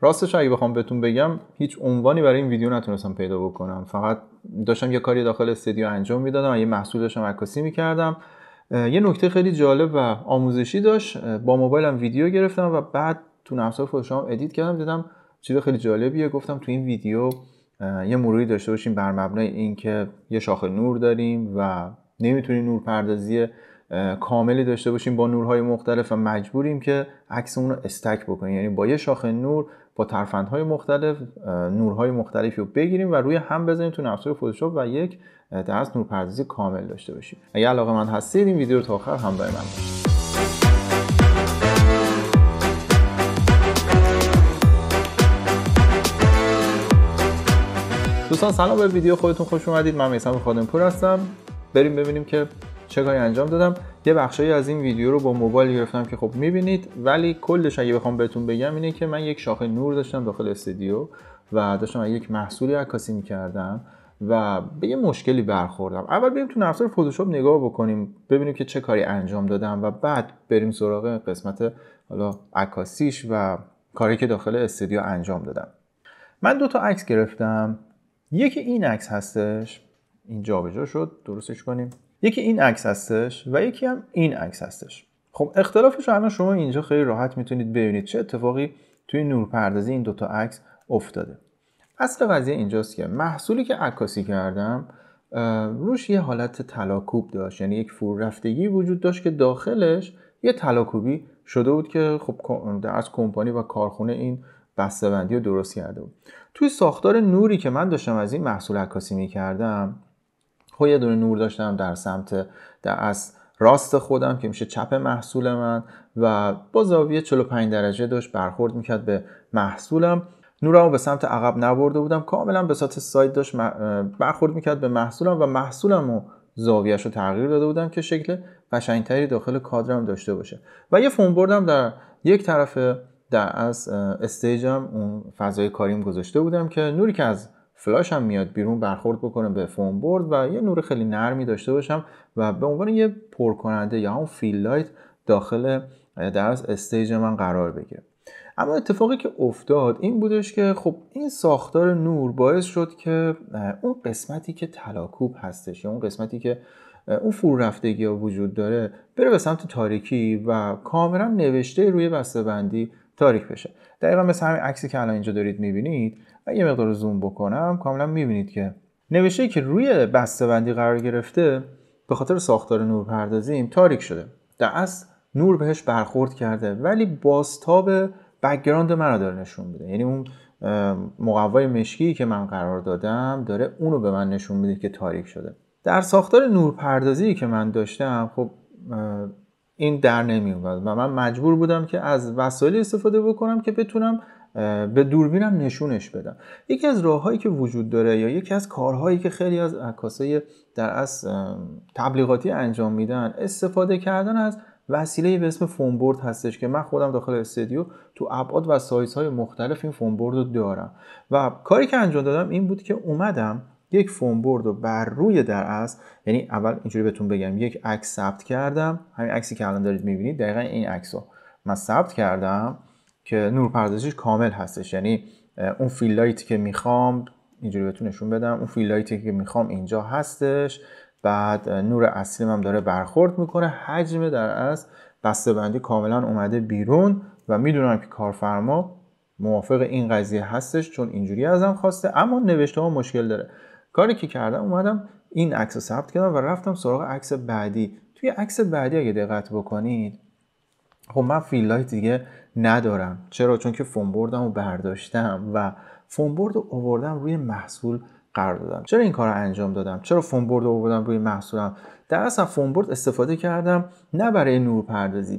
راستش اگه بخوام بهتون بگم هیچ عنوانی برای این ویدیو نتونستم پیدا بکنم فقط داشتم یه کاری داخل استودیو انجام میدادم یه محصول داشتم عکاسی میکردم یه نکته خیلی جالب و آموزشی داشت با موبایلم ویدیو گرفتم و بعد تو نرمافزار فتوشاپ ادیت کردم دیدم چیز خیلی جالبیه گفتم تو این ویدیو یه مروری داشته باشیم بر مبنای اینکه یه شاخه نور داریم و نمیتونیم نور کاملی داشته باشیم با نورهای مختلف و مجبوریم که عکسمون رو استک بکنیم یعنی با یه شاخه نور با ترفندهای مختلف نورهای مختلفی رو بگیریم و روی هم بزنیم تو و فوتوشاپ و یک دست نورپردازی کامل داشته باشیم اگر علاقه من هستید این ویدیو رو تا آخر همراه من باشید دوستان سلام به ویدیو خودتون خوش اومدید من میسم خادم پور هستم بریم ببینیم که چه کاری انجام دادم یه بخشی از این ویدیو رو با موبایل گرفتم که خب می‌بینید ولی کلش اگه بخوام بهتون بگم اینه که من یک شاخه نور داشتم داخل استودیو و داشتم یک محصولی عکاسی می‌کردم و به یه مشکلی برخوردم اول بریم تو نفسار فتوشاپ نگاه بکنیم ببینیم که چه کاری انجام دادم و بعد بریم سراغ قسمت حالا عکاسیش و کاری که داخل استودیو انجام دادم من دو تا عکس گرفتم یکی این عکس هستش این جابجا شد درستش کنیم یکی این عکس هستش و یکی هم این عکس هستش خب اختلافش الان شما اینجا خیلی راحت میتونید ببینید چه اتفاقی توی نورپردازی این دوتا عکس افتاده اصل قضیه اینجاست که محصولی که عکاسی کردم روش یه حالت تلاکوب داشت یعنی یک فور رفتگی وجود داشت که داخلش یه تلاکوبی شده بود که خب در از کمپانی و کارخونه این بسته‌بندی رو درست کرده بود توی ساختار نوری که من داشتم از این محصول عکاسی میکردم خب یه دونه نور داشتم در سمت در از راست خودم که میشه چپ محصول من و با زاویه 45 درجه داشت برخورد میکرد به محصولم نورمو به سمت عقب نبرده بودم کاملا به سمت ساید داشت برخورد میکرد به محصولم و محصولمو زاویهش رو تغییر داده بودم که شکل قشنگتری داخل کادرم داشته باشه و یه فون بردم در یک طرف در از استیجم اون فضای کاریم گذاشته بودم که نوری که از فلاش هم میاد بیرون برخورد بکنه به فون بورد و یه نور خیلی نرمی داشته باشم و به عنوان یه پرکننده یا همون فیل لایت داخل در از استیج من قرار بگیره اما اتفاقی که افتاد این بودش که خب این ساختار نور باعث شد که اون قسمتی که تلاکوب هستش یا اون قسمتی که اون فور رفتگی ها وجود داره بره به سمت تاریکی و کاملا نوشته روی بسته بندی تاریک بشه دقیقا مثل همین عکسی که الان اینجا دارید میبینید و یه مقدار زوم بکنم کاملا میبینید که نوشته که روی بسته بندی قرار گرفته به خاطر ساختار نور تاریک شده در اصل نور بهش برخورد کرده ولی بازتاب بکگراند من داره نشون میده یعنی اون مقوای مشکی که من قرار دادم داره اونو به من نشون میده که تاریک شده در ساختار نورپردازی که من داشتم خب این در نمی اومد و من مجبور بودم که از وسایلی استفاده بکنم که بتونم به دوربینم نشونش بدم یکی از راههایی که وجود داره یا یکی از کارهایی که خیلی از عکاسای در از تبلیغاتی انجام میدن استفاده کردن از وسیله به اسم بورد هستش که من خودم داخل استودیو تو ابعاد و سایزهای مختلف این فونبورد رو دارم و کاری که انجام دادم این بود که اومدم یک فون برد و بر روی در از، یعنی اول اینجوری بهتون بگم یک عکس ثبت کردم همین عکسی که الان دارید میبینید دقیقا این عکس رو من ثبت کردم که نور پردازش کامل هستش یعنی اون فیلایتی که میخوام اینجوری بهتون نشون بدم اون فیلایتی که میخوام اینجا هستش بعد نور اصلیم هم داره برخورد میکنه حجم در از، بسته بندی کاملا اومده بیرون و میدونم که کارفرما موافق این قضیه هستش چون اینجوری ازم خواسته اما نوشته ها مشکل داره کاری که کردم اومدم این عکس ثبت کردم و رفتم سراغ عکس بعدی توی عکس بعدی اگه دقت بکنید خب من لایت دیگه ندارم چرا چون که فون بردم رو برداشتم و فون برد رو آوردم روی محصول قرار دادم چرا این کار رو انجام دادم چرا فون برد رو آوردم روی محصولم در اصل فون برد استفاده کردم نه برای نور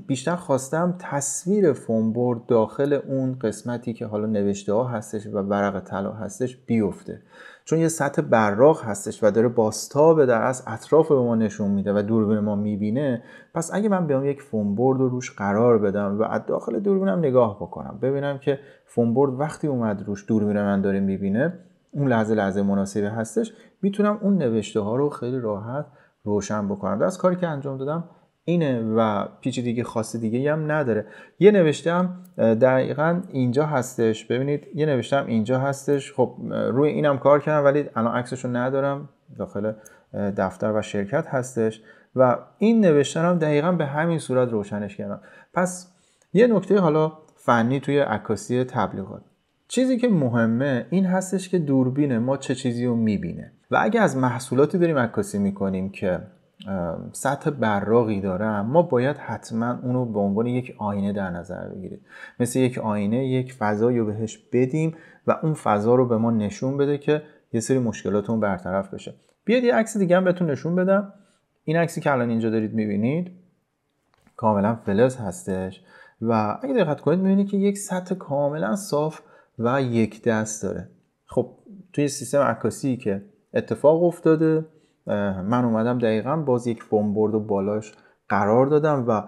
بیشتر خواستم تصویر فون برد داخل اون قسمتی که حالا نوشته ها هستش و ورق طلا هستش بیفته چون یه سطح براق هستش و داره باستابه در از اطراف به ما نشون میده و دوربین ما میبینه پس اگه من بیام یک فونبورد رو روش قرار بدم و از داخل دوربینم نگاه بکنم ببینم که فونبورد وقتی اومد روش دوربین من داره میبینه اون لحظه لحظه مناسبی هستش میتونم اون نوشته ها رو خیلی راحت روشن بکنم و از کاری که انجام دادم اینه و دیگه خاص دیگه هم نداره یه نوشتم دقیقا اینجا هستش ببینید یه نوشتم اینجا هستش خب روی اینم کار کردم ولی الان عکسش رو ندارم داخل دفتر و شرکت هستش و این هم دقیقا به همین صورت روشنش کردم پس یه نکته حالا فنی توی عکاسی تبلیغات چیزی که مهمه این هستش که دوربین ما چه چیزی رو میبینه و اگه از محصولاتی داریم عکاسی میکنیم که سطح براقی دارم، ما باید حتما اونو به عنوان یک آینه در نظر بگیریم مثل یک آینه یک فضایی رو بهش بدیم و اون فضا رو به ما نشون بده که یه سری مشکلاتمون برطرف بشه بیاید یه عکس دیگه هم بهتون نشون بدم این عکسی که الان اینجا دارید میبینید کاملا فلز هستش و اگه دقت کنید میبینید که یک سطح کاملا صاف و یک دست داره خب توی سیستم عکاسی که اتفاق افتاده من اومدم دقیقا باز یک بمب برد و بالاش قرار دادم و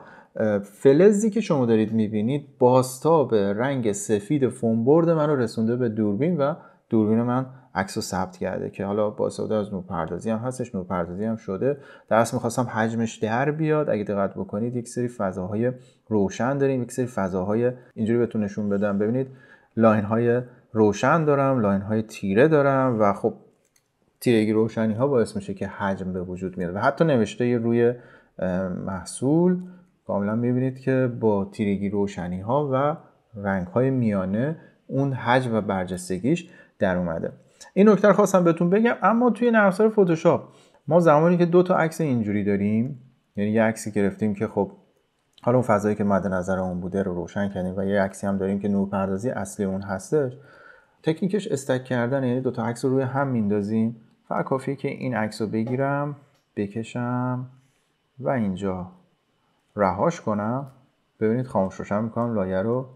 فلزی که شما دارید میبینید به رنگ سفید فومبرد من رو رسونده به دوربین و دوربین من عکس ثبت کرده که حالا با استفاده از نورپردازی هم هستش نورپردازی هم شده درس میخواستم حجمش در بیاد اگه دقت بکنید یک سری فضاهای روشن داریم یک سری فضاهای اینجوری بهتون نشون بدم ببینید لاین های روشن دارم لاین های تیره دارم و خب تیرگی روشنی ها باعث میشه که حجم به وجود میاد و حتی نوشته روی محصول کاملا میبینید که با تیرگی روشنی ها و رنگ های میانه اون حجم و برجستگیش در اومده این نکته خواستم بهتون بگم اما توی نرم فوتوشاپ ما زمانی که دو تا عکس اینجوری داریم یعنی یه عکسی گرفتیم که خب حالا اون فضایی که مد نظر اون بوده رو روشن کردیم و یه عکسی هم داریم که نورپردازی اصلی اون هستش تکنیکش استک کردن یعنی دو تا عکس رو روی هم میندازیم فقط کافیه که این عکس رو بگیرم بکشم و اینجا رهاش کنم ببینید خاموش روشن میکنم لایه رو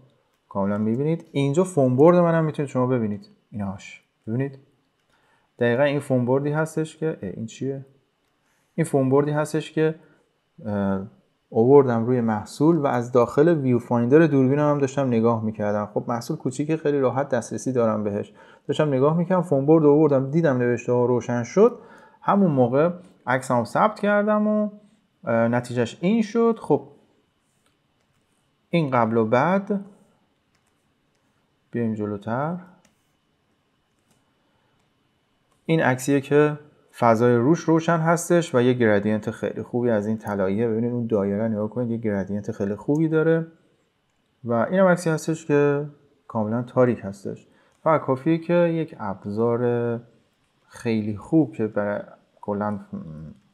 کاملا میبینید اینجا فونبورد منم میتونید شما ببینید اینهاش ببینید دقیقا این فونبوردی هستش که این چیه این فونبوردی هستش که اووردم روی محصول و از داخل ویو فایندر دوربینم هم داشتم نگاه میکردم خب محصول کوچیکه خیلی راحت دسترسی دارم بهش داشتم نگاه میکردم فون برد اووردم دیدم نوشته ها روشن شد همون موقع عکسم هم ثبت کردم و نتیجهش این شد خب این قبل و بعد بیایم جلوتر این عکسیه که فضای روش روشن هستش و یه گردینت خیلی خوبی از این طلاییه ببینید اون دایره نگاه کنید یه گردینت خیلی خوبی داره و این هم عکسی هستش که کاملا تاریک هستش و کافیه که یک ابزار خیلی خوب که برای کلا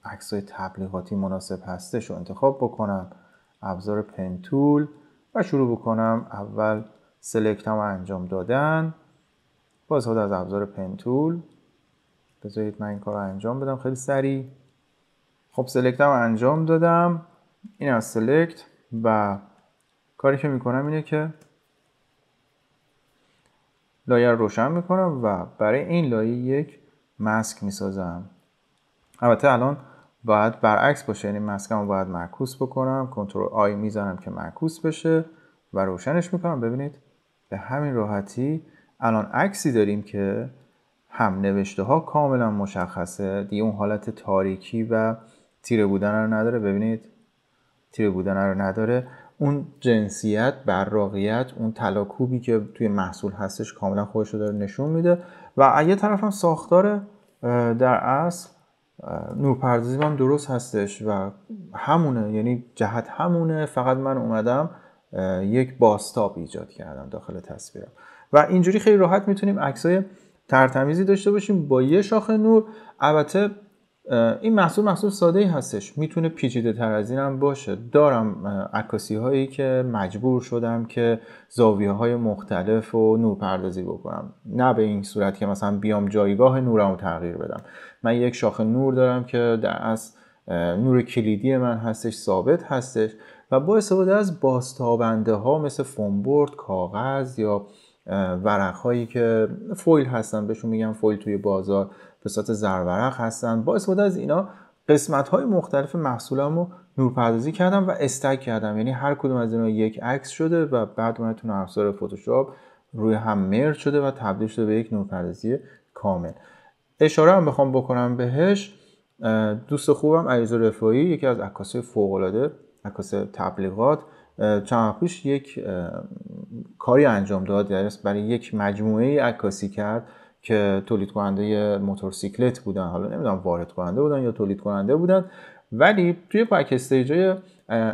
عکسای تبلیغاتی مناسب هستش رو انتخاب بکنم ابزار پنتول و شروع بکنم اول سلکتم انجام دادن باز از ابزار پنتول بذارید من این کار رو انجام بدم خیلی سریع خب سلکتم رو انجام دادم این از سلکت و کاری که میکنم اینه که لایه رو روشن میکنم و برای این لایه یک مسک میسازم البته الان باید برعکس باشه یعنی مسکم رو باید معکوس بکنم کنترل آی میزنم که معکوس بشه و روشنش میکنم ببینید به همین راحتی الان عکسی داریم که هم نوشته ها کاملا مشخصه دیگه اون حالت تاریکی و تیره بودن رو نداره ببینید تیره بودن رو نداره اون جنسیت براقیت اون تلاکوبی که توی محصول هستش کاملا خودش رو داره نشون میده و یه طرف هم ساختار در اصل نورپردازی هم درست هستش و همونه یعنی جهت همونه فقط من اومدم یک باستاب ایجاد کردم داخل تصویرم و اینجوری خیلی راحت میتونیم عکسای ترتمیزی داشته باشیم با یه شاخ نور البته این محصول محصول ساده ای هستش میتونه پیچیده تر از اینم باشه دارم عکاسی هایی که مجبور شدم که زاویه های مختلف و نور پردازی بکنم نه به این صورت که مثلا بیام جایگاه نورم رو تغییر بدم من یک شاخه نور دارم که در از نور کلیدی من هستش ثابت هستش و با استفاده از باستابنده ها مثل بورد، کاغذ یا ورق هایی که فویل هستن بهشون میگن فویل توی بازار به صورت زرورق هستن با استفاده از اینا قسمت های مختلف محصولم رو نورپردازی کردم و استک کردم یعنی هر کدوم از اینا یک عکس شده و بعد اومده افزار فتوشاپ روی هم مرد شده و تبدیل شده به یک نورپردازی کامل اشاره هم بخوام بکنم بهش دوست خوبم رفایی یکی از عکاسای فوق العاده تبلیغات چند پیش یک کاری انجام داد یعنی برای یک مجموعه عکاسی کرد که تولید کننده موتورسیکلت بودن حالا نمیدونم وارد کننده بودن یا تولید کننده بودن ولی توی استیج علی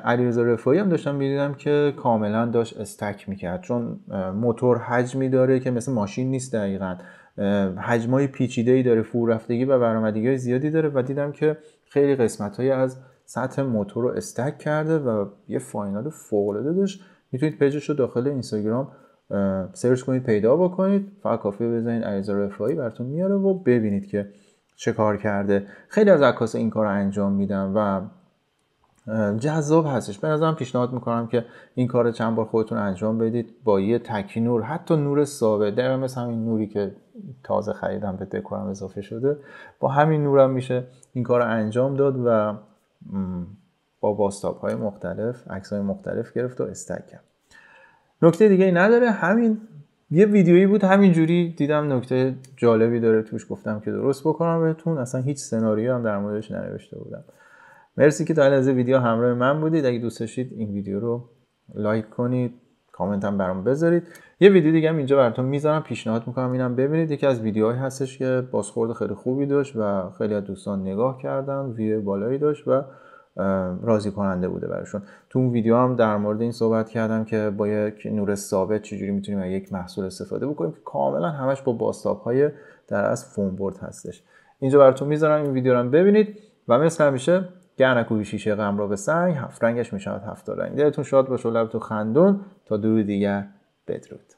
علیرضا رفایی هم داشتم میدیدم که کاملا داشت استک میکرد چون موتور حجمی داره که مثل ماشین نیست دقیقا حجمای پیچیده داره فور رفتگی و برآمدگی زیادی داره و دیدم که خیلی قسمت از سطح موتور رو استک کرده و یه فاینال فوق‌العاده داشت میتونید پیجش رو داخل اینستاگرام سرچ کنید پیدا بکنید فقط کافی بزنید علیرضا رفایی براتون میاره و ببینید که چه کار کرده خیلی از عکاس این کار رو انجام میدن و جذاب هستش به نظرم پیشنهاد میکنم که این کار چند بار خودتون انجام بدید با یه تکی نور حتی نور ثابت در مثل همین نوری که تازه خریدم به دکورم اضافه شده با همین نورم میشه این کار انجام داد و با باستاب های مختلف عکس های مختلف گرفت و استک کرد نکته دیگه ای نداره همین یه ویدیویی بود همین جوری دیدم نکته جالبی داره توش گفتم که درست بکنم بهتون اصلا هیچ سناریو هم در موردش ننوشته بودم مرسی که تا الان از ویدیو همراه من بودید اگه دوست داشتید این ویدیو رو لایک کنید کامنت هم برام بذارید یه ویدیو دیگه هم اینجا براتون میذارم پیشنهاد میکنم اینم ببینید یکی از ویدیوهایی هستش که بازخورد خیلی خوبی داشت و خیلی از دوستان نگاه کردن ویو بالایی داشت و راضی کننده بوده براشون تو اون ویدیو هم در مورد این صحبت کردم که با یک نور ثابت چجوری میتونیم از یک محصول استفاده بکنیم که کاملا همش با باستاب های در از فون بورد هستش اینجا براتون میذارم این ویدیو رو هم ببینید و مثل همیشه گرنکوی شیشه غم را به سنگ هفت رنگش می شود هفت رنگ دلتون شاد باشه و لبتون خندون تا دور دیگر بدرود